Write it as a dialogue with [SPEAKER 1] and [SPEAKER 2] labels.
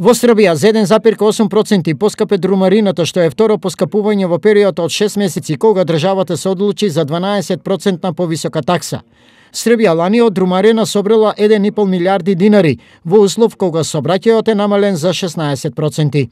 [SPEAKER 1] Во Србија за 1,8% поскапе друмарината, што е второ поскапување во период од 6 месеци кога државата се одлучи за 12% на повисока такса. Србија лани од друмарина собрала 1,5 милиарди динари, во услов кога собраќајот е намален за 16%.